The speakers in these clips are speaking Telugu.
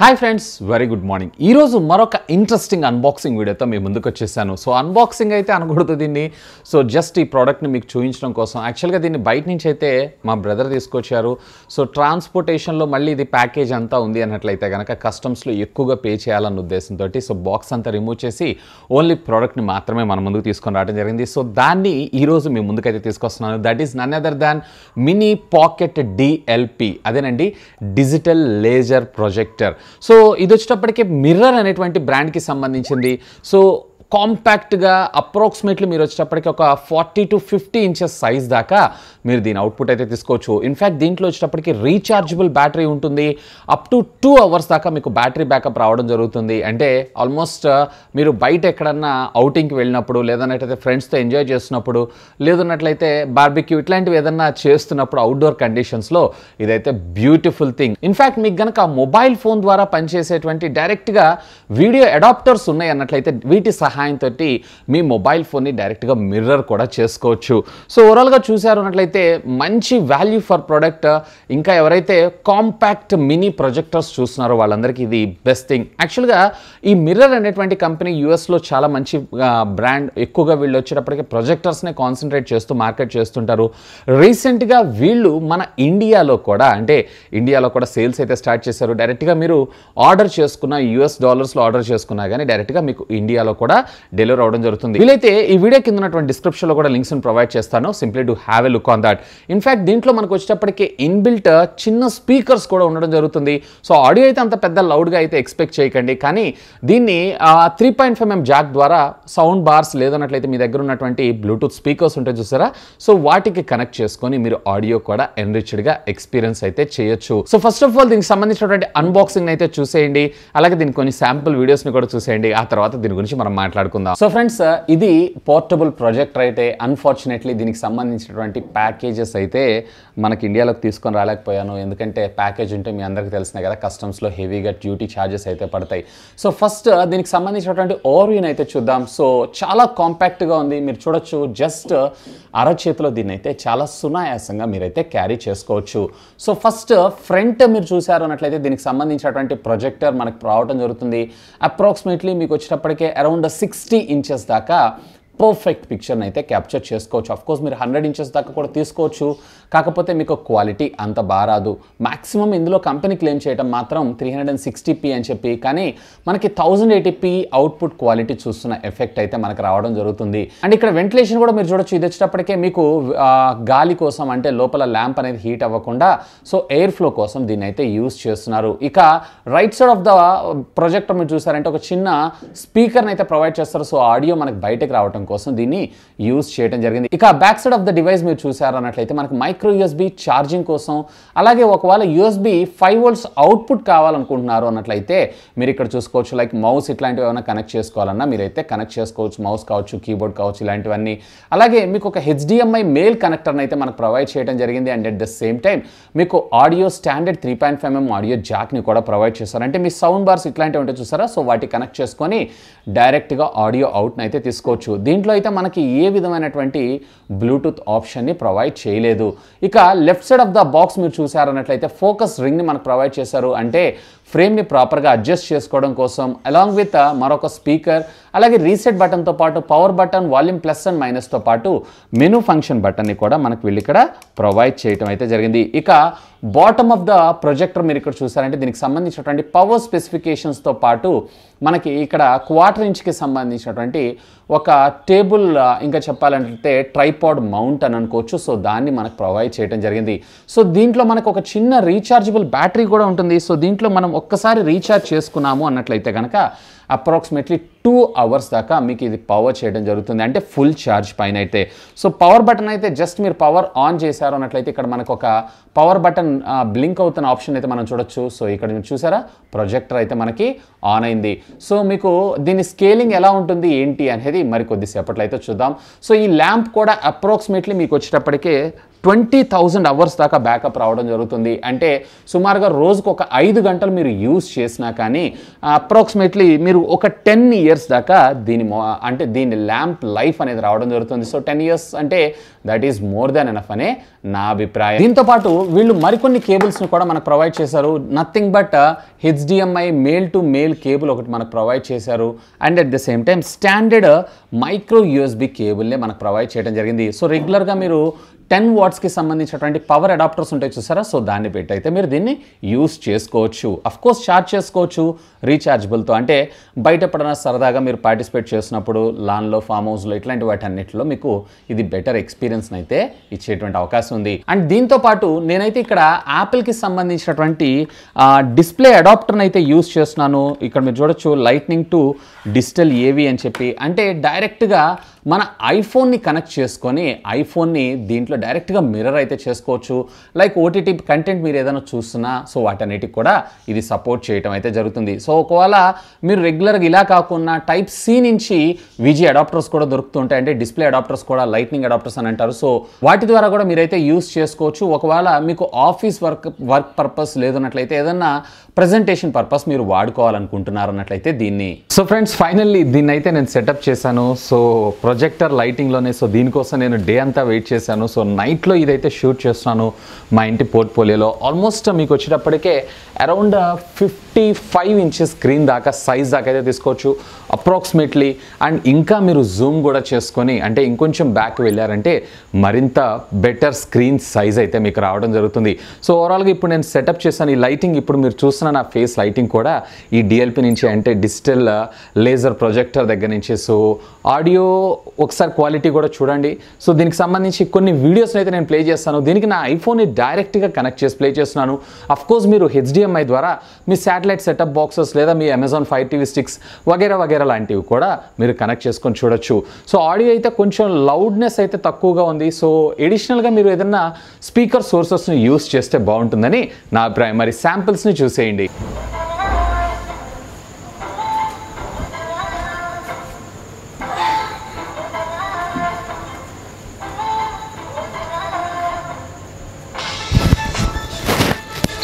hi friends very good morning ఈరోజు మరొక ఇంట్రెస్టింగ్ అన్బాక్సింగ్ వీడియోతో మీ ముందుకు వచ్చేసాను సో అన్బాక్సింగ్ అయితే అనకూడదు దీన్ని సో జస్ట్ ఈ ప్రోడక్ట్ని మీకు చూపించడం కోసం యాక్చువల్గా దీన్ని బయట నుంచి అయితే మా బ్రదర్ తీసుకొచ్చారు సో ట్రాన్స్పోర్టేషన్లో మళ్ళీ ఇది ప్యాకేజ్ అంతా ఉంది అన్నట్లయితే కనుక కస్టమ్స్లో ఎక్కువగా పే చేయాలన్న ఉద్దేశంతో సో బాక్స్ అంతా రిమూవ్ చేసి ఓన్లీ ప్రోడక్ట్ని మాత్రమే మన ముందుకు తీసుకొని రావడం జరిగింది సో దాన్ని ఈరోజు మీ ముందుకైతే తీసుకొస్తున్నాను that is none other than mini pocket DLP అదేనండి డిజిటల్ లేజర్ ప్రొజెక్టర్ సో ఇది వచ్చేటప్పటికి మిర్రర్ అనేటువంటి బ్రాండ్కి సంబంధించింది సో కాంపాక్ట్గా అప్రాక్సిమేట్లీ మీరు వచ్చేటప్పటికి ఒక forty to fifty inches size దాకా మీరు దీని అవుట్పుట్ అయితే తీసుకోవచ్చు ఇన్ఫ్యాక్ట్ దీంట్లో వచ్చేటప్పటికి రీఛార్జబుల్ బ్యాటరీ ఉంటుంది అప్ టు టూ అవర్స్ దాకా మీకు బ్యాటరీ బ్యాకప్ రావడం జరుగుతుంది అంటే ఆల్మోస్ట్ మీరు బయట ఎక్కడన్నా అవుటింగ్కి వెళ్ళినప్పుడు లేదన్నట్లయితే ఫ్రెండ్స్తో ఎంజాయ్ చేస్తున్నప్పుడు లేదన్నట్లయితే బార్బిక్యూ ఇట్లాంటివి ఏదన్నా చేస్తున్నప్పుడు అవుట్డోర్ కండిషన్స్లో ఇదైతే బ్యూటిఫుల్ థింగ్ ఇన్ఫ్యాక్ట్ మీకు కనుక మొబైల్ ఫోన్ ద్వారా పనిచేసేటువంటి డైరెక్ట్గా వీడియో అడాప్టర్స్ ఉన్నాయి అన్నట్లయితే వీటి సహాయం సహాయంతో మీ మొబైల్ ఫోన్ని డైరెక్ట్గా మిర్రర్ కూడా చేసుకోవచ్చు సో ఓవరాల్గా చూశారు అన్నట్లయితే మంచి వాల్యూ ఫర్ ప్రోడక్ట్ ఇంకా ఎవరైతే కాంపాక్ట్ మినీ ప్రొజెక్టర్స్ చూస్తున్నారో వాళ్ళందరికీ ఇది బెస్ట్ థింగ్ యాక్చువల్గా ఈ మిర్రర్ అనేటువంటి కంపెనీ యూఎస్లో చాలా మంచి బ్రాండ్ ఎక్కువగా వీళ్ళు వచ్చేటప్పటికి ప్రొజెక్టర్స్నే కాన్సన్ట్రేట్ చేస్తూ మార్కెట్ చేస్తుంటారు రీసెంట్గా వీళ్ళు మన ఇండియాలో కూడా అంటే ఇండియాలో కూడా సేల్స్ అయితే స్టార్ట్ చేశారు డైరెక్ట్గా మీరు ఆర్డర్ చేసుకున్న యూఎస్ డాలర్స్లో ఆర్డర్ చేసుకున్నా కానీ డైరెక్ట్గా మీకు ఇండియాలో కూడా డెలివర్ అవడం జరుగుతుంది వీలైతే ఈ వీడియో కింద ఉన్నటువంటి లో కూడా లింక్స్ ప్రొవైడ్ చేస్తాను simply to have a look on that in fact దీంట్లో మనకు వచ్చేటప్పటికి ఇన్బిల్ట్ చిన్న స్పీకర్స్ కూడా ఉండడం జరుగుతుంది సో ఆడియో అయితే అంత పెద్ద లౌడ్ గా అయితే ఎక్స్పెక్ట్ చేయకండి కానీ దీన్ని three point five M jack ద్వారా సౌండ్ బార్స్ లేదన్నట్లయితే మీ దగ్గర ఉన్నటువంటి బ్లూటూత్ స్పీకర్స్ ఉంటాయి చూసారా సో వాటికి కనెక్ట్ చేసుకొని మీరు ఆడియో కూడా గా ఎక్స్పీరియన్స్ అయితే చేయొచ్చు సో ఫస్ట్ ఆఫ్ ఆల్ దీనికి సంబంధించినటువంటి అన్బాక్సింగ్ అయితే చూసేయండి అలాగే దీని కొన్ని శాంపుల్ వీడియోస్ని కూడా చూసేయండి ఆ తర్వాత దీని గురించి మనం మాట్లాడాలి మాట్లాడుకుందాం సో ఫ్రెండ్స్ uh, ఇది పోర్టబుల్ ప్రాజెక్టర్ అయితే అన్ఫార్చునేట్లీ దీనికి సంబంధించినటువంటి ప్యాకేజెస్ అయితే మనకి ఇండియాలోకి తీసుకొని రాలేకపోయాను ఎందుకంటే ప్యాకేజ్ ఉంటే మీ అందరికీ తెలిసినాయి కదా కస్టమ్స్లో హెవీగా డ్యూటీ ఛార్జెస్ అయితే పడతాయి సో ఫస్ట్ uh, దీనికి సంబంధించినటువంటి ఓరిన్ అయితే చూద్దాం సో చాలా కాంపాక్ట్గా ఉంది మీరు చూడొచ్చు జస్ట్ uh, అరచేతిలో దీన్ని అయితే చాలా సునాయాసంగా మీరైతే క్యారీ చేసుకోవచ్చు సో ఫస్ట్ ఫ్రంట్ మీరు చూశారు అన్నట్లయితే దీనికి సంబంధించినటువంటి ప్రొజెక్టర్ మనకు రావడం జరుగుతుంది అప్రాక్సిమేట్లీ మీకు వచ్చినప్పటికీ అరౌండ్ సిక్స్ సిక్స్టీ ఇంచెస్ దాకా పర్ఫెక్ట్ పిక్చర్ని అయితే క్యాప్చర్ చేసుకోవచ్చు ఆఫ్ కోర్స్ మీరు హండ్రెడ్ ఇంచెస్ దాకా కూడా తీసుకోవచ్చు కాకపోతే మీకు క్వాలిటీ అంత బారాదు మాక్సిమం ఇందులో కంపెనీ క్లెయిమ్ చేయడం మాత్రం three hundred and sixty P అని చెప్పి కానీ మనకి thousand eighty P output quality చూస్తున్న ఎఫెక్ట్ అయితే మనకు రావడం జరుగుతుంది అండ్ ఇక్కడ వెంటిలేషన్ కూడా మీరు చూడొచ్చు ఇది వచ్చేటప్పటికే మీకు గాలి కోసం అంటే లోపల ల్యాంప్ అనేది హీట్ అవ్వకుండా సో ఎయిర్ ఫ్లో కోసం దీన్ని అయితే యూస్ చేస్తున్నారు ఇక right side of the projector మీరు చూసారంటే ఒక చిన్న స్పీకర్ని అయితే ప్రొవైడ్ చేస్తారు సో ఆడియో మనకు బయటకు రావడం కోసం దీన్ని యూజ్ చేయడం జరిగింది ఇక back side of the device మీరు చూసారు అన్నట్లయితే మనకు మైక్రో యూఎస్బి ఛార్జింగ్ కోసం అలాగే ఒకవేళ యూఎస్బి ఫైవ్ వోల్ట్స్ అవుట్పుట్ కావాలనుకుంటున్నారు అన్నట్లయితే మీరు ఇక్కడ చూసుకోవచ్చు లైక్ మౌస్ ఇట్లాంటివి ఏమైనా కనెక్ట్ చేసుకోవాలన్నా మీరైతే కనెక్ట్ చేసుకోవచ్చు మౌస్ కావచ్చు కీబోర్డ్ కావచ్చు ఇలాంటివన్నీ అలాగే మీకు ఒక హెచ్డిఎంఐ మెయిల్ కనెక్టర్ని అయితే మనకు ప్రొవైడ్ చేయడం జరిగింది and at the same time మీకు audio standard three point five M audio జాక్ని కూడా ప్రొవైడ్ చేస్తారు అంటే మీ సౌండ్ బార్స్ ఇట్లాంటివి ఉంటే చూసారా సో వాటి కనెక్ట్ చేసుకొని డైరెక్ట్గా ఆడియో అవుట్ని అయితే తీసుకోవచ్చు దీని దీంట్లో అయితే మనకి ఏ విధమైనటువంటి బ్లూటూత్ ఆప్షన్ని ప్రొవైడ్ చేయలేదు ఇక left side of the box మీరు చూసారన్నట్లయితే ఫోకస్ రింగ్ని మనకు ప్రొవైడ్ చేశారు అంటే ఫ్రేమ్ని ప్రాపర్గా అడ్జస్ట్ చేసుకోవడం కోసం అలాంగ్ విత్ uh, మరొక స్పీకర్ అలాగే రీసెట్ బటన్తో పాటు power button volume plus and మైనస్తో పాటు మెనూ ఫంక్షన్ బటన్ని కూడా మనకు వీళ్ళు ఇక్కడ ప్రొవైడ్ చేయడం అయితే జరిగింది ఇక బాటమ్ ఆఫ్ ద ప్రొజెక్టర్ మీరు ఇక్కడ చూసారంటే దీనికి సంబంధించినటువంటి పవర్ స్పెసిఫికేషన్స్తో పాటు మనకి ఇక్కడ క్వార్టర్ ఇంచ్కి సంబంధించినటువంటి ఒక టేబుల్ ఇంకా చెప్పాలంటే ట్రైపాడ్ మౌంట్ అని అనుకోవచ్చు సో దాన్ని మనకు ప్రొవైడ్ చేయడం జరిగింది సో దీంట్లో మనకు ఒక చిన్న రీఛార్జబుల్ బ్యాటరీ కూడా ఉంటుంది సో దీంట్లో మనం ఒక్కసారి రీఛార్జ్ చేసుకున్నాము అన్నట్లయితే కనుక అప్రాక్సిమేట్లీ టూ అవర్స్ దాకా మీకు ఇది పవర్ చేయడం జరుగుతుంది అంటే ఫుల్ ఛార్జ్ పైన అయితే సో పవర్ బటన్ అయితే జస్ట్ మీరు పవర్ ఆన్ చేశారు అన్నట్లయితే ఇక్కడ మనకు ఒక పవర్ బటన్ బ్లింక్ అవుతున్న ఆప్షన్ అయితే మనం చూడొచ్చు సో ఇక్కడ మీరు చూసారా ప్రొజెక్టర్ అయితే మనకి ఆన్ అయింది సో మీకు దీని స్కేలింగ్ ఎలా ఉంటుంది ఏంటి అనేది మరి కొద్దిసేపట్లో అయితే చూద్దాం సో ఈ ల్యాంప్ కూడా అప్రాక్సిమేట్లీ మీకు వచ్చేటప్పటికే ట్వంటీ థౌజండ్ అవర్స్ దాకా బ్యాకప్ రావడం జరుగుతుంది అంటే సుమారుగా రోజుకు ఒక ఐదు గంటలు మీరు యూజ్ చేసినా కానీ అప్రాక్సిమేట్లీ మీరు ఒక టెన్ ఇయర్స్ దాకా దీని అంటే దీని ల్యాంప్ లైఫ్ అనేది రావడం జరుగుతుంది సో టెన్ ఇయర్స్ అంటే that is more than enough అనే నా అభిప్రాయం దీంతో పాటు వీళ్ళు మరికొన్ని కేబుల్స్ని కూడా మనకు ప్రొవైడ్ చేశారు nothing but HDMI male to male cable ఒకటి మనకు ప్రొవైడ్ చేశారు and at the same time standard micro USB కేబుల్నే మనకు ప్రొవైడ్ చేయడం జరిగింది సో రెగ్యులర్గా మీరు టెన్ వాట్స్కి సంబంధించినటువంటి పవర్ అడాప్టర్స్ ఉంటాయి చూసారా సో దాన్ని పెట్టి అయితే మీరు దీన్ని యూస్ చేసుకోవచ్చు కోర్స్ ఛార్జ్ చేసుకోవచ్చు రీఛార్జబుల్తో అంటే బయట పడిన సరదాగా మీరు పార్టిసిపేట్ చేసినప్పుడు లాన్లో ఫామ్ హౌస్లో ఇట్లాంటి అన్నింటిలో మీకు ఇది బెటర్ ఎక్స్పీరియన్స్ అయితే ఇచ్చేటువంటి అవకాశం ఉంది అండ్ దీంతో పాటు నేనైతే ఇక్కడ యాపిల్కి సంబంధించినటువంటి డిస్ప్లే అడాప్టర్ని అయితే యూస్ చేస్తున్నాను ఇక్కడ మీరు చూడొచ్చు లైట్నింగ్ టు డిజిటల్ ఏవి అని చెప్పి అంటే డైరెక్ట్గా మన ఐఫోన్ని కనెక్ట్ చేసుకొని ఐఫోన్ని దీంట్లో డైరెక్ట్గా మిర్రర్ అయితే చేసుకోవచ్చు లైక్ ఓటీటీ కంటెంట్ మీరు ఏదైనా చూస్తున్నా సో వాటన్నిటికి కూడా ఇది సపోర్ట్ చేయటం అయితే జరుగుతుంది సో ఒకవేళ మీరు రెగ్యులర్గా ఇలా కాకుండా టైప్ సి నుంచి విజీ అడాప్టర్స్ కూడా దొరుకుతుంటాయి అంటే డిస్ప్లే అడాప్టర్స్ కూడా లైట్నింగ్ అడాప్టర్స్ అని అంటారు సో వాటి ద్వారా కూడా మీరైతే యూస్ చేసుకోవచ్చు ఒకవేళ మీకు ఆఫీస్ వర్క్ వర్క్ పర్పస్ లేదన్నట్లయితే ఏదన్నా ప్రజెంటేషన్ పర్పస్ మీరు వాడుకోవాలనుకుంటున్నారు అన్నట్లయితే దీన్ని సో ఫ్రెండ్స్ ఫైనల్లీ దీన్ని అయితే నేను సెటప్ చేశాను సో ప్రొజెక్టర్ లైటింగ్లోనే సో దీనికోసం నేను డే అంతా వెయిట్ చేశాను సో నైట్లో ఇదైతే షూట్ చేస్తున్నాను మా ఇంటి పోర్ట్ఫోలియోలో ఆల్మోస్ట్ మీకు వచ్చేటప్పటికే around fifty five inches screen దాకా సైజ్ దాకా అయితే తీసుకోవచ్చు అప్రాక్సిమేట్లీ అండ్ ఇంకా మీరు జూమ్ కూడా చేసుకొని అంటే ఇంకొంచెం బ్యాక్ వెళ్ళారంటే మరింత బెటర్ స్క్రీన్ సైజ్ అయితే మీకు రావడం జరుగుతుంది సో ఓవరాల్గా ఇప్పుడు నేను సెటప్ చేశాను ఈ లైటింగ్ ఇప్పుడు మీరు చూస్తున్న నా ఫేస్ లైటింగ్ కూడా ఈ డిఎల్పి నుంచి అంటే డిజిటల్ లేజర్ ప్రొజెక్టర్ దగ్గర నుంచి సో ఆడియో ఒకసారి క్వాలిటీ కూడా చూడండి సో దీనికి సంబంధించి కొన్ని వీడియోస్ అయితే నేను ప్లే చేస్తాను దీనికి నా ఐఫోన్ని డైరెక్ట్గా కనెక్ట్ చేసి ప్లే చేస్తున్నాను అఫ్కోర్స్ మీరు హెచ్డిఎంఐ ద్వారా మీ శాటిలైట్ సెటప్ బాక్సెస్ లేదా మీ అమెజాన్ ఫైవ్ టీవీ స్టిక్స్ వగేరా వగేరా కెమెరా లాంటివి కూడా మీరు కనెక్ట్ చేసుకొని చూడొచ్చు సో ఆడియో అయితే కొంచెం లౌడ్నెస్ అయితే తక్కువగా ఉంది సో ఎడిషనల్గా మీరు ఏదన్నా స్పీకర్ సోర్సెస్ని యూస్ చేస్తే బాగుంటుందని నా అభిప్రాయం మరి శాంపిల్స్ని చూసేయండి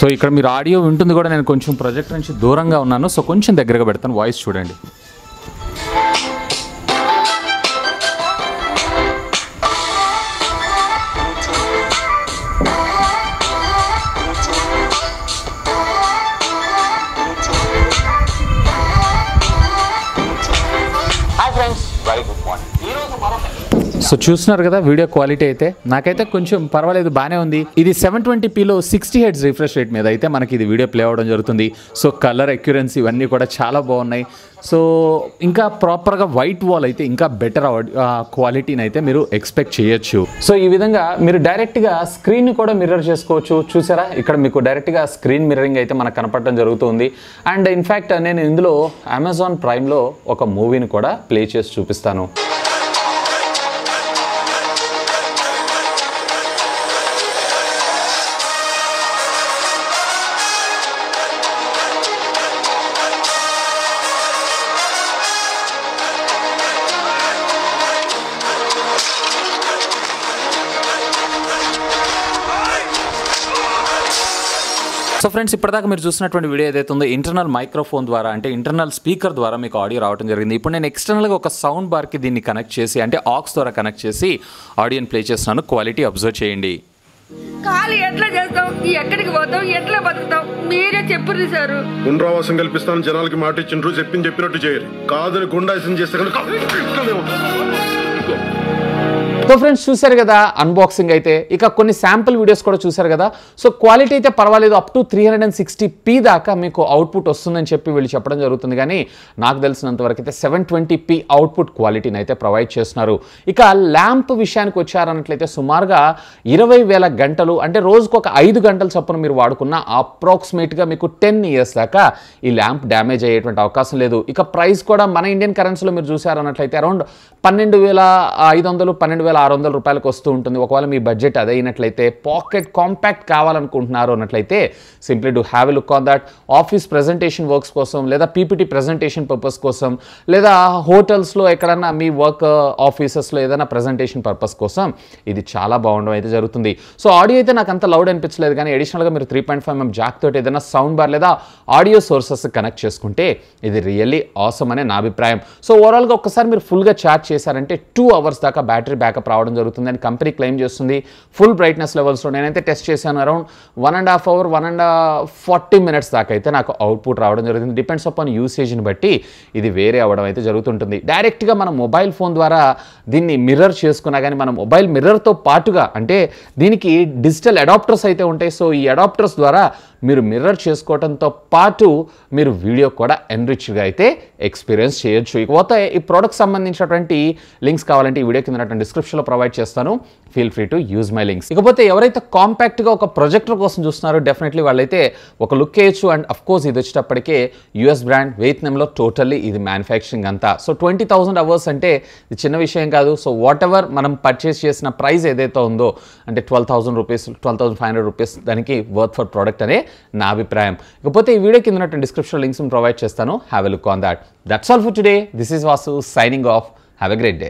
సో ఇక్కడ మీరు ఆడియో వింటుంది కూడా నేను కొంచెం ప్రొజెక్ట్ నుంచి దూరంగా ఉన్నాను సో కొంచెం దగ్గరగా పెడతాను వాయిస్ చూడండి సో చూస్తున్నారు కదా వీడియో క్వాలిటీ అయితే నాకైతే కొంచెం పర్వాలేదు బాగానే ఉంది ఇది సెవెన్ ట్వంటీ పీలో సిక్స్టీ హెడ్స్ రిఫ్రెష్ రేట్ మీద అయితే మనకి ఇది వీడియో ప్లే అవ్వడం జరుగుతుంది సో కలర్ అక్యురెన్స్ ఇవన్నీ కూడా చాలా బాగున్నాయి సో ఇంకా ప్రాపర్గా వైట్ వాల్ అయితే ఇంకా బెటర్ క్వాలిటీని అయితే మీరు ఎక్స్పెక్ట్ చేయొచ్చు సో ఈ విధంగా మీరు డైరెక్ట్గా స్క్రీన్ కూడా మిర్రర్ చేసుకోవచ్చు చూసారా ఇక్కడ మీకు డైరెక్ట్గా స్క్రీన్ మిర్రింగ్ అయితే మనకు కనపడటం జరుగుతుంది అండ్ ఇన్ఫ్యాక్ట్ నేను ఇందులో అమెజాన్ ప్రైమ్లో ఒక మూవీని కూడా ప్లే చేసి చూపిస్తాను ఫ్రెండ్స్ ఇప్పటిదాకా మీరు చూసినటువంటి వీడియో ఏదైతే ఉందో ఇంటర్నల్ మైక్రోఫోన్ ద్వారా అంటే ఇంటర్నల్ స్పీకర్ ద్వారా మీకు ఆడియో రావడం జరిగింది ఇప్పుడు నేను ఎక్స్టర్నల్గా ఒక సౌండ్ బార్కి దీన్ని కనెక్ట్ చేసి అంటే ఆక్స్ ద్వారా కనెక్ట్ చేసి ఆడియోని ప్లే చేస్తున్నాను క్వాలిటీ అబ్జర్వ్ చేయండి కాలు కల్పిస్తాను జనాలకి మాట ఇచ్చిండ్రు చెప్పింది చెప్పినట్టు చేయరు కాదని గుండాసం చేస్తే సో ఫ్రెండ్స్ చూశారు కదా అన్బాక్సింగ్ అయితే ఇక కొన్ని శాంపుల్ వీడియోస్ కూడా చూశారు కదా సో క్వాలిటీ అయితే పర్వాలేదు up to three hundred and sixty P దాకా మీకు అవుట్పుట్ వస్తుందని చెప్పి వీళ్ళు చెప్పడం జరుగుతుంది కానీ నాకు తెలిసినంత వరకు అయితే సెవెన్ ట్వంటీ పీ అవుట్పుట్ క్వాలిటీని అయితే ప్రొవైడ్ చేస్తున్నారు ఇక ల్యాంప్ విషయానికి వచ్చారన్నట్లయితే సుమారుగా ఇరవై వేల గంటలు అంటే రోజుకు ఒక ఐదు గంటల చొప్పున మీరు వాడుకున్న అప్రాక్సిమేట్గా మీకు టెన్ ఇయర్స్ దాకా ఈ ల్యాంప్ డ్యామేజ్ అయ్యేటువంటి అవకాశం లేదు ఇక ప్రైస్ కూడా మన ఇండియన్ కరెన్సీలో మీరు చూసారన్నట్లయితే అరౌండ్ పన్నెండు వేల ఐదు వందలు పన్నెండు వేల ఆరు వందల రూపాయలకు వస్తూ ఉంటుంది ఒకవేళ మీ బడ్జెట్ అదైనట్లయితే అయినట్లయితే పాకెట్ కాంపాక్ట్ కావాలనుకుంటున్నారు అన్నట్లయితే simply do have look on that office presentation works కోసం లేదా పీపీటీ ప్రజెంటేషన్ పర్పస్ కోసం లేదా హోటల్స్లో ఎక్కడన్నా మీ వర్క్ ఆఫీసెస్లో ఏదైనా ప్రజెంటేషన్ పర్పస్ కోసం ఇది చాలా బాగుండడం అయితే జరుగుతుంది సో ఆడియో అయితే నాకు అంత లౌడ్ అనిపించలేదు కానీ అడిషనల్గా మీరు three point five M jack తోటి ఏదైనా సౌండ్ బార్ లేదా ఆడియో సోర్సెస్ కనెక్ట్ చేసుకుంటే ఇది రియల్లీ ఆసమ్ అనే నా అభిప్రాయం సో ఓవరాల్గా ఒక్కసారి మీరు ఫుల్గా చార్జ్ చేసి చేశారంటే టూ అవర్స్ దాకా బ్యాటరీ బ్యాకప్ రావడం జరుగుతుంది అని కంపెనీ క్లెయిమ్ చేస్తుంది ఫుల్ బ్రైట్నెస్ లెవెల్స్లో నేనైతే టెస్ట్ చేశాను around one and half hour one and forty minutes దాకా అయితే నాకు అవుట్పుట్ రావడం జరుగుతుంది డిపెండ్స్ అపాన్ యూసేజ్ని బట్టి ఇది వేరే అవ్వడం అయితే జరుగుతుంటుంది డైరెక్ట్గా మన మొబైల్ ఫోన్ ద్వారా దీన్ని మిర్రర్ చేసుకున్నా కానీ మన మొబైల్ మిర్రర్తో పాటుగా అంటే దీనికి డిజిటల్ అడాప్టర్స్ అయితే ఉంటాయి సో ఈ అడాప్టర్స్ ద్వారా మీరు మిర్రర్ చేసుకోవడంతో పాటు మీరు వీడియో కూడా ఎన్రిచ్గా అయితే ఎక్స్పీరియన్స్ చేయొచ్చు ఇకపోతే ఈ ప్రోడక్ట్ సంబంధించినటువంటి లింక్స్ కావాలంటే ఈ వీడియో కింద డిస్క్రిప్షన్లో ప్రొవైడ్ చేస్తాను feel free to use my links ఇకపోతే ఎవరైతే కాంపాక్ట్గా ఒక ప్రొజెక్టర్ కోసం చూస్తున్నారో డెఫినెట్లీ వాళ్ళైతే ఒక లుక్ వేయచ్చు అండ్ అఫ్ కోర్స్ ఇది వచ్చేటప్పటికే యుఎస్ బ్రాండ్ వియత్నంలో టోటల్లీ ఇది మ్యానుఫ్యాక్చరింగ్ అంతా సో ట్వంటీ థౌసండ్ అవర్స్ అంటే ఇది చిన్న విషయం కాదు సో వాట్ ఎవర్ మనం పర్చేస్ చేసిన ప్రైస్ ఏదైతే ఉందో అంటే twelve thousand rupees twelve thousand five hundred rupees దానికి వర్త్ ఫర్ ప్రోడక్ట్ అనే నా అభిప్రాయం ఇకపోతే ఈ వీడియో కింద డిస్క్రిప్షన్ లింక్స్ ప్రొవైడ్ చేస్తాను have a look on that that's all for today this is Vasu signing off have a great day